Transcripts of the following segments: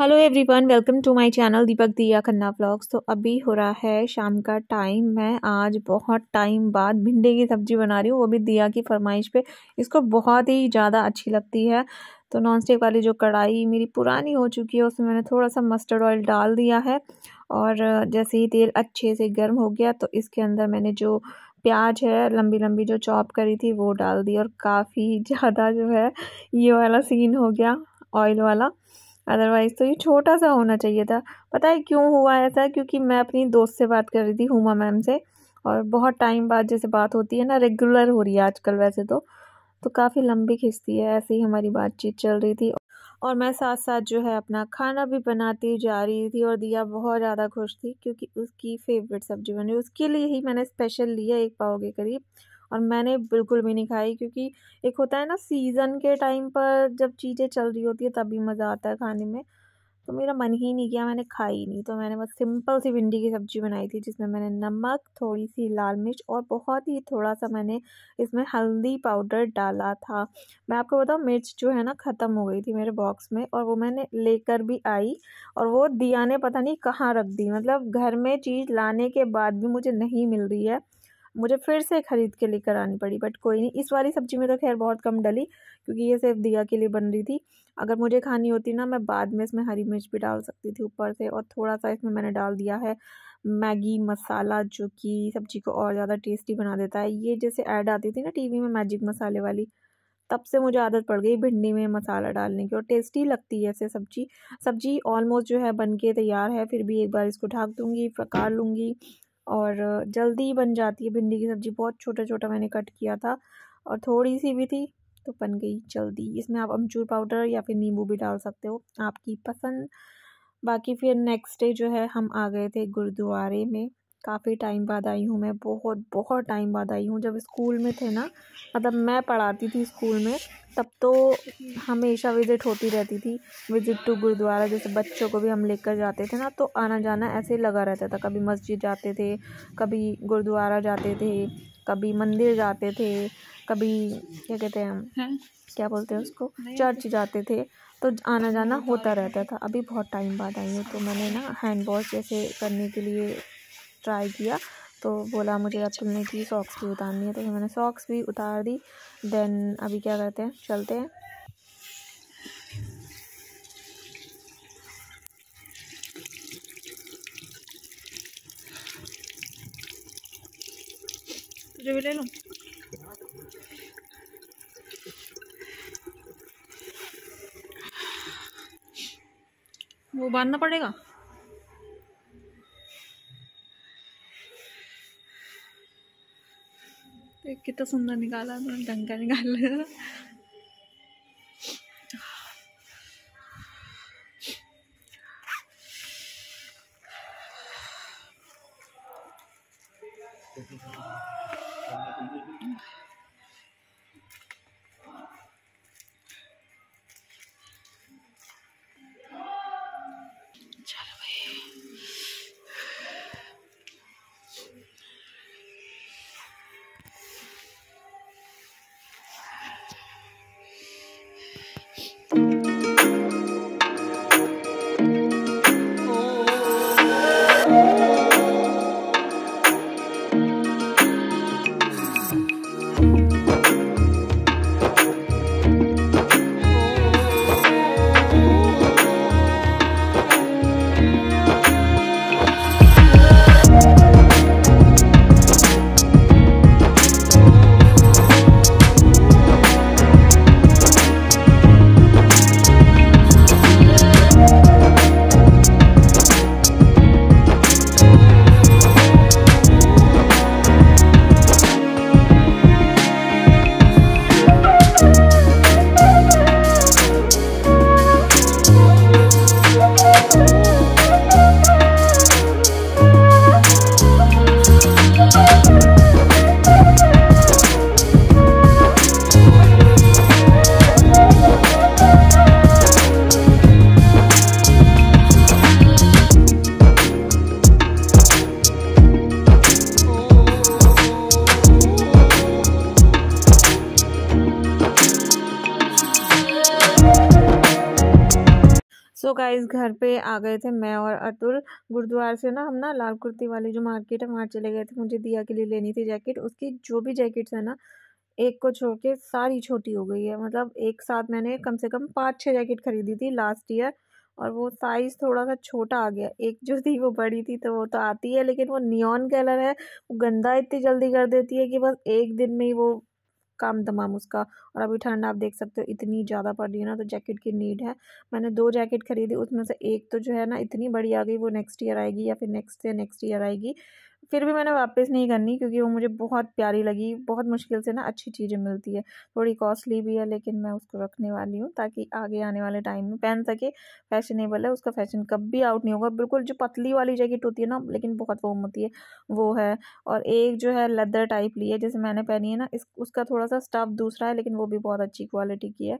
Hello everyone welcome to my channel Deepak Diya Khanna blogs तो अभी हो रहा है शाम का टाइम मैं आज बहुत टाइम बाद भिंडी की सब्ज़ी बना रही हूँ वो भी दिया की फरमाइश पे इसको बहुत ही ज़्यादा अच्छी लगती है तो नॉन स्टिक वाली जो कढ़ाई मेरी पुरानी हो चुकी है उसमें मैंने थोड़ा सा मस्टर्ड ऑयल डाल दिया है और जैसे ही तेल अच्छे से गर्म हो गया तो इसके अंदर मैंने जो प्याज है लंबी लंबी जो चॉप करी थी वो डाल दी और काफ़ी ज़्यादा जो है ये वाला सीन हो गया ऑयल वाला अदरवाइज़ तो ये छोटा सा होना चाहिए था पता है क्यों हुआ ऐसा क्योंकि मैं अपनी दोस्त से बात कर रही थी हुमा मैम से और बहुत टाइम बाद जैसे बात होती है ना रेगुलर हो रही है आजकल वैसे तो तो काफ़ी लंबी खिंचती है ऐसे ही हमारी बातचीत चल रही थी और मैं साथ साथ जो है अपना खाना भी बनाती जा रही थी और दिया बहुत ज़्यादा खुश थी क्योंकि उसकी फेवरेट सब्जी बनी उसके लिए ही मैंने स्पेशल लिया एक पाव के करीब और मैंने बिल्कुल भी नहीं खाई क्योंकि एक होता है ना सीज़न के टाइम पर जब चीज़ें चल रही होती है तभी मज़ा आता है खाने में तो मेरा मन ही नहीं किया मैंने खाई नहीं तो मैंने बस सिंपल सी भिंडी की सब्ज़ी बनाई थी जिसमें मैंने नमक थोड़ी सी लाल मिर्च और बहुत ही थोड़ा सा मैंने इसमें हल्दी पाउडर डाला था मैं आपको बताऊँ मिर्च जो है ना ख़त्म हो गई थी मेरे बॉक्स में और वो मैंने लेकर भी आई और वो दिया ने पता नहीं कहाँ रख दी मतलब घर में चीज़ लाने के बाद भी मुझे नहीं मिल रही है मुझे फिर से ख़रीद के लेकर आनी पड़ी बट कोई नहीं इस वाली सब्ज़ी में तो खैर बहुत कम डली क्योंकि ये सिर्फ दिया के लिए बन रही थी अगर मुझे खानी होती ना मैं बाद में इसमें हरी मिर्च भी डाल सकती थी ऊपर से और थोड़ा सा इसमें मैंने डाल दिया है मैगी मसाला जो कि सब्ज़ी को और ज़्यादा टेस्टी बना देता है ये जैसे ऐड आती थी ना टी में मैजिक मसाले वाली तब से मुझे आदत पड़ गई भिंडी में मसाला डालने की और टेस्टी लगती है ऐसे सब्जी सब्जी ऑलमोस्ट जो है बन के तैयार है फिर भी एक बार इसको ढाक दूँगी पका लूँगी और जल्दी ही बन जाती है भिंडी की सब्ज़ी बहुत छोटा छोटा मैंने कट किया था और थोड़ी सी भी थी तो बन गई जल्दी इसमें आप अमचूर पाउडर या फिर नींबू भी डाल सकते हो आपकी पसंद बाकी फिर नेक्स्ट डे जो है हम आ गए थे गुरुद्वारे में काफ़ी टाइम बाद आई हूँ मैं बहुत बहुत टाइम बाद आई हूँ जब स्कूल में थे ना मतलब मैं पढ़ाती थी स्कूल में तब तो हमेशा विज़िट होती रहती थी विज़िट टू गुरुद्वारा जैसे बच्चों को भी हम लेकर जाते थे ना तो आना जाना ऐसे लगा रहता था कभी मस्जिद जाते थे कभी गुरुद्वारा जाते थे कभी मंदिर जाते थे कभी क्या कहते हैं हम क्या बोलते हैं उसको चर्च जाते थे तो आना जाना होता रहता था अभी बहुत टाइम बाद आई हूँ तो मैंने ना हैंड वॉश जैसे करने के लिए ट्राई किया तो बोला मुझे अब तुमने की सॉक्स भी उतारनी है तो मैंने सॉक्स भी उतार दी देन अभी क्या करते हैं चलते हैं तुझे भी ले वो बांधना पड़ेगा कितना सुंदर निकाला तो ढंग का निकाल लिया Thank you. गाइस घर पे आ गए थे मैं और अतुल गुरुद्वार से ना हम ना लाल कुर्ती वाली जो मार्केट है वहाँ चले गए थे मुझे दिया के लिए लेनी थी जैकेट उसकी जो भी जैकेट्स है ना एक को छोड़ के सारी छोटी हो गई है मतलब एक साथ मैंने कम से कम पाँच छः जैकेट खरीदी थी लास्ट ईयर और वो साइज़ थोड़ा सा छोटा आ गया एक जो थी वो बड़ी थी तो वो तो आती है लेकिन वो नियॉन कलर है वो गंदा इतनी जल्दी कर देती है कि बस एक दिन में ही वो काम दमाम उसका और अभी ठंड आप देख सकते हो इतनी ज़्यादा पड़ रही है ना तो जैकेट की नीड है मैंने दो जैकेट खरीदी उसमें से एक तो जो है ना इतनी बड़ी आ गई वो नेक्स्ट ईयर आएगी या फिर नेक्स्ट से नेक्स्ट ईयर आएगी फिर भी मैंने वापस नहीं करनी क्योंकि वो मुझे बहुत प्यारी लगी बहुत मुश्किल से ना अच्छी चीज़ें मिलती है थोड़ी कॉस्टली भी है लेकिन मैं उसको रखने वाली हूँ ताकि आगे आने वाले टाइम में पहन सके फैशनेबल है उसका फैशन कब भी आउट नहीं होगा बिल्कुल जो पतली वाली जैकेट होती है ना लेकिन बहुत वो होती है वो है और एक जो है लेदर टाइप ली है जैसे मैंने पहनी है ना इस उसका थोड़ा सा स्टफ दूसरा है लेकिन वो भी बहुत अच्छी क्वालिटी की है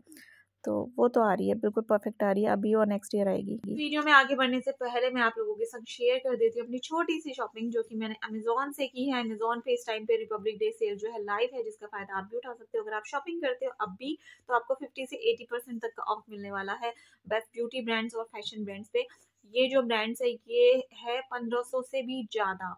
तो वो तो आ रही है बिल्कुल परफेक्ट आ रही है अभी और नेक्स्ट ईयर आएगी वीडियो में आगे बढ़ने से पहले मैं आप लोगों के संग शेयर कर देती हूँ अपनी छोटी सी शॉपिंग जो कि मैंने अमेजोन से की है अमेजोन पे इस टाइम पे रिपब्लिक डे सेल जो है लाइव है जिसका फायदा आप भी उठा सकते हो अगर आप शॉपिंग करते हो अब भी तो आपको फिफ्टी से एटी परसेंट तक का ऑफ मिलने वाला है बेस्ट ब्यूटी ब्रांड्स और फैशन ब्रांड्स पे ये जो ब्रांड्स है ये है पंद्रह सौ से भी ज़्यादा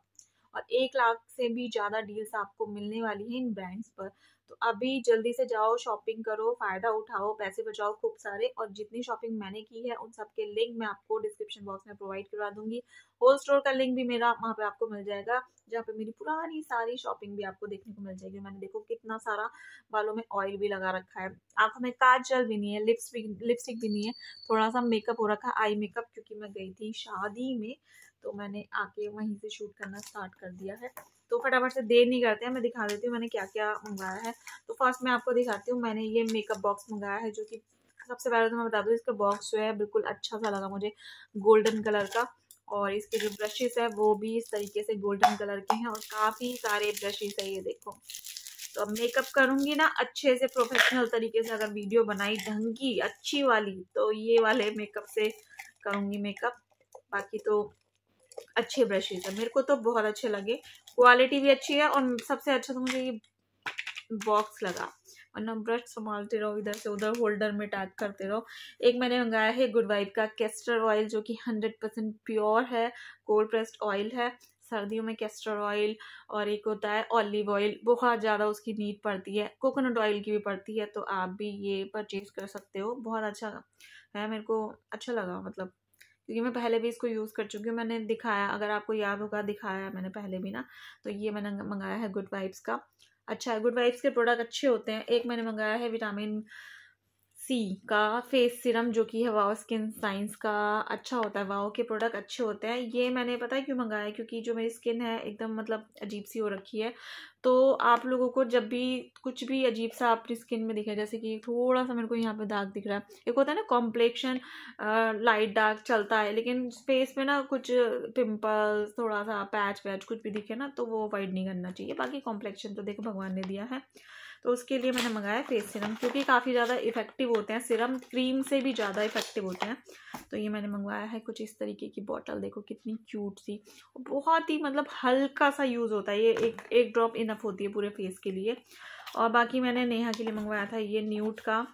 और एक लाख से भी ज़्यादा डील्स आपको मिलने वाली है इन ब्रांड्स पर तो अभी जल्दी से जाओ शॉपिंग करो फ़ायदा उठाओ पैसे बचाओ खूब सारे और जितनी शॉपिंग मैंने की है उन सब के लिंक मैं आपको डिस्क्रिप्शन बॉक्स में प्रोवाइड करवा दूंगी होल स्टोर का लिंक भी मेरा वहाँ पे आपको मिल जाएगा जहाँ पे मेरी पुरानी सारी शॉपिंग भी आपको देखने को मिल जाएगी मैंने देखो कितना सारा बालों में ऑयल भी लगा रखा है आंखों में काजल भी नहीं है लिपस्टिक लिपस्टिक भी नहीं है थोड़ा सा मेकअप हो रखा है आई मेकअप क्योंकि मैं गई थी शादी में तो मैंने आके वहीं से शूट करना स्टार्ट कर दिया है तो फटाफट से देर नहीं करते हैं मैं दिखा देती हूँ मैंने क्या क्या मंगवाया है तो फर्स्ट मैं आपको दिखाती हूँ मैंने ये मेकअप बॉक्स मंगाया है जो कि सबसे पहले तो मैं बता दूँ इसका बॉक्स जो है बिल्कुल अच्छा सा लगा मुझे गोल्डन कलर का और इसके जो ब्रशेस है वो भी इस तरीके से गोल्डन कलर के हैं और काफ़ी सारे ब्रशेस है ये देखो तो अब मेकअप करूँगी ना अच्छे से प्रोफेशनल तरीके से अगर वीडियो बनाई ढंग की अच्छी वाली तो ये वाले मेकअप से करूँगी मेकअप बाकी तो अच्छे ब्रशेज है मेरे को तो बहुत अच्छे लगे क्वालिटी भी अच्छी है और सबसे अच्छा तो मुझे ये बॉक्स लगा वरना ब्रश संभालते रहो इधर से उधर होल्डर में टैग करते रहो एक मैंने मंगाया है गुड वाइब का कैस्टर ऑयल जो कि हंड्रेड परसेंट प्योर है कोल्ड प्रेस्ड ऑयल है सर्दियों में कैस्टर ऑयल और एक होता है ऑलिव ऑयल बहुत ज़्यादा उसकी नीड पड़ती है कोकोनट ऑयल की भी पड़ती है तो आप भी ये परचेज़ कर सकते हो बहुत अच्छा है मेरे को अच्छा लगा मतलब क्योंकि मैं पहले भी इसको यूज़ कर चुकी हूँ मैंने दिखाया अगर आपको याद होगा दिखाया मैंने पहले भी ना तो ये मैंने मंगाया है गुड वाइब्स का अच्छा है गुड वाइब्स के प्रोडक्ट अच्छे होते हैं एक मैंने मंगाया है विटामिन सी का फेस सिरम जो कि है वाओ स्किन साइंस का अच्छा होता है वाओ के प्रोडक्ट अच्छे होते हैं ये मैंने पता है क्यों मंगाया क्योंकि जो मेरी स्किन है एकदम मतलब अजीब सी हो रखी है तो आप लोगों को जब भी कुछ भी अजीब सा आपकी स्किन में दिखे जैसे कि थोड़ा सा मेरे को यहाँ पे दाग दिख रहा है एक होता है ना कॉम्प्लेक्शन लाइट डार्क चलता है लेकिन फेस पे ना कुछ पिंपल्स थोड़ा सा पैच वैच कुछ भी दिखे ना तो वो अवॉइड नहीं करना चाहिए बाकी कॉम्प्लेक्शन तो देखो भगवान ने दिया है तो उसके लिए मैंने मंगाया फेस सिरम क्योंकि काफ़ी ज़्यादा इफेक्टिव होते हैं सिरम क्रीम से भी ज़्यादा इफेक्टिव होते हैं तो ये मैंने मंगवाया है कुछ इस तरीके की बॉटल देखो कितनी क्यूट सी बहुत ही मतलब हल्का सा यूज़ होता है ये एक एक ड्रॉप इनफ होती है पूरे फेस के लिए और बाकी मैंने नेहा के लिए मंगवाया था ये न्यूट का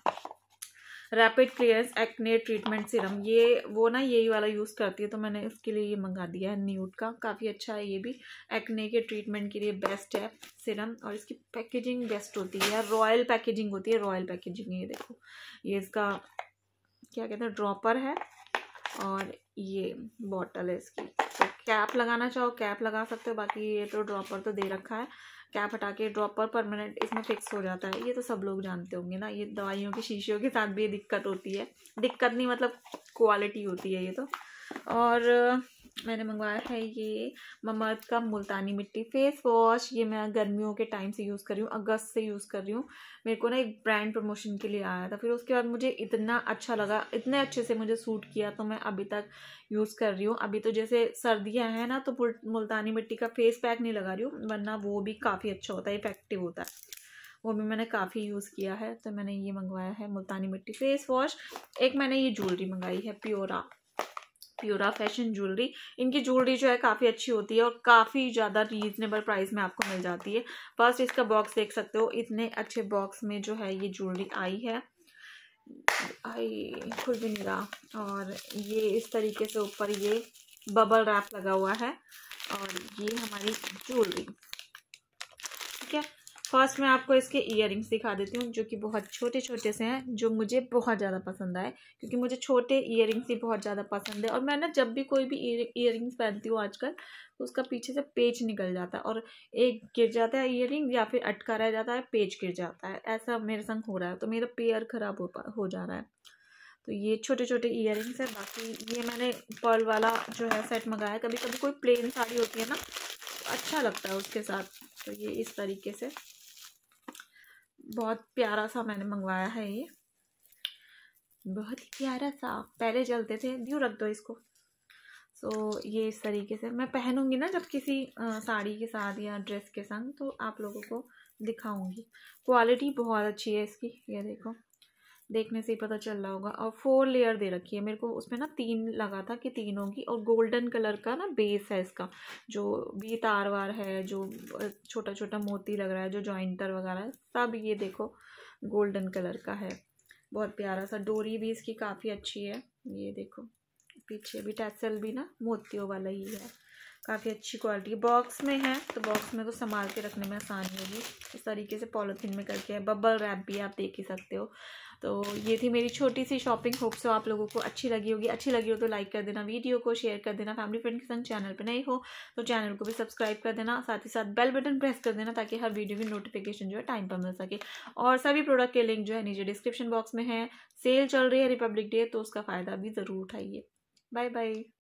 rapid clearance acne treatment serum ये वो ना यही वाला यूज़ करती है तो मैंने उसके लिए ये मंगा दिया है न्यूट का काफ़ी अच्छा है ये भी एक्ने के ट्रीटमेंट के लिए बेस्ट है सिरम और इसकी पैकेजिंग बेस्ट होती है रॉयल पैकेजिंग होती है रॉयल पैकेजिंग ये देखो ये इसका क्या कहते हैं ड्रॉपर है और ये बॉटल है इसकी तो कैप लगाना चाहो कैप लगा सकते हो बाकी ये तो ड्रॉपर तो दे रखा है कैप हटा के ड्रॉपर परमानेंट इसमें फिक्स हो जाता है ये तो सब लोग जानते होंगे ना ये दवाइयों के शीशियों के साथ भी ये दिक्कत होती है दिक्कत नहीं मतलब क्वालिटी होती है ये तो और मैंने मंगवाया है ये ममद का मुल्तानी मिट्टी फेस वॉश ये मैं गर्मियों के टाइम से यूज़ कर रही हूँ अगस्त से यूज़ कर रही हूँ मेरे को ना एक ब्रांड प्रमोशन के लिए आया था फिर उसके बाद मुझे इतना अच्छा लगा इतने अच्छे से मुझे सूट किया तो मैं अभी तक यूज़ कर रही हूँ अभी तो जैसे सर्दियाँ हैं ना तो मुल्तानी मिट्टी का फेस पैक नहीं लगा रही हूँ वरना वो भी काफ़ी अच्छा होता है इफेक्टिव होता है वो भी मैंने काफ़ी यूज़ किया है तो मैंने ये मंगवाया है मुल्तानी मिट्टी फेस वॉश एक मैंने ये ज्वेलरी मंगाई है प्योरा प्योरा फैशन ज्वेलरी इनकी ज्वेलरी जो है काफ़ी अच्छी होती है और काफ़ी ज़्यादा रीजनेबल प्राइस में आपको मिल जाती है फर्स्ट इसका बॉक्स देख सकते हो इतने अच्छे बॉक्स में जो है ये ज्वेलरी आई है आई खुल भी नहीं रहा और ये इस तरीके से ऊपर ये बबल रैप लगा हुआ है और ये हमारी ज्वेलरी ठीक है फर्स्ट मैं आपको इसके इयर दिखा देती हूँ जो कि बहुत छोटे छोटे से हैं जो मुझे बहुत ज़्यादा पसंद आए क्योंकि मुझे छोटे इयर ही बहुत ज़्यादा पसंद है और मैं ना जब भी कोई भी इयर पहनती हूँ आजकल तो उसका पीछे से पेज निकल जाता है और एक गिर जाता है इयर या फिर अटका रह जाता है पेज गिर जाता है ऐसा मेरे संग हो रहा है तो मेरा पेयर ख़राब हो हो जा रहा है तो ये छोटे छोटे इयर हैं बाकी ये मैंने पर्ल वाला जो है सेट मंगाया कभी कभी कोई प्लेन साड़ी होती है ना तो अच्छा लगता है उसके साथ तो ये इस तरीके से बहुत प्यारा सा मैंने मंगवाया है ये बहुत ही प्यारा सा पहले जलते थे यूँ रख दो इसको सो so, ये इस तरीके से मैं पहनूंगी ना जब किसी साड़ी के साथ या ड्रेस के संग तो आप लोगों को दिखाऊंगी क्वालिटी बहुत अच्छी है इसकी ये देखो देखने से ही पता चल रहा होगा और फोर लेयर दे रखी है मेरे को उसमें ना तीन लगा था कि तीन होगी और गोल्डन कलर का ना बेस है इसका जो भी तार वार है जो छोटा छोटा मोती लग रहा है जो जॉइंटर वगैरह है सब ये देखो गोल्डन कलर का है बहुत प्यारा सा डोरी भी इसकी काफ़ी अच्छी है ये देखो पीछे भी टैसल भी ना मोतियों वाला ही है काफ़ी अच्छी क्वालिटी बॉक्स में है तो बॉक्स में तो संभाल के रखने में आसानी होगी इस तरीके से पॉलीथीन में करके है बबल रैप भी आप देख ही सकते हो तो ये थी मेरी छोटी सी शॉपिंग होप सो आप लोगों को अच्छी लगी होगी अच्छी लगी हो तो लाइक कर देना वीडियो को शेयर कर देना फैमिली फ्रेंड के संग चैनल पर नहीं हो तो चैनल को भी सब्सक्राइब कर देना साथ ही साथ बेल बटन प्रेस कर देना ताकि हर वीडियो की नोटिफिकेशन जो है टाइम पर मिल सके और सभी प्रोडक्ट के लिंक जो है नीचे डिस्क्रिप्शन बॉक्स में है सेल चल रही है रिपब्लिक डे तो उसका फ़ायदा भी ज़रूर उठाइए बाय बाय